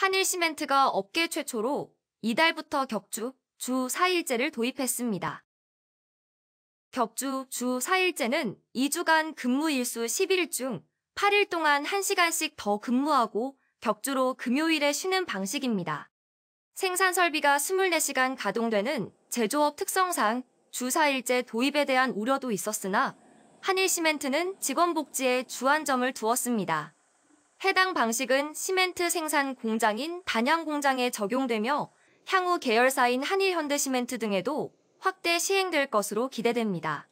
한일시멘트가 업계 최초로 이달부터 격주 주 4일제를 도입했습니다. 격주 주 4일제는 2주간 근무 일수 10일 중 8일 동안 1시간씩 더 근무하고 격주로 금요일에 쉬는 방식입니다. 생산 설비가 24시간 가동되는 제조업 특성상 주 4일제 도입에 대한 우려도 있었으나 한일시멘트는 직원 복지에 주안점을 두었습니다. 해당 방식은 시멘트 생산 공장인 단양 공장에 적용되며 향후 계열사인 한일현대시멘트 등에도 확대 시행될 것으로 기대됩니다.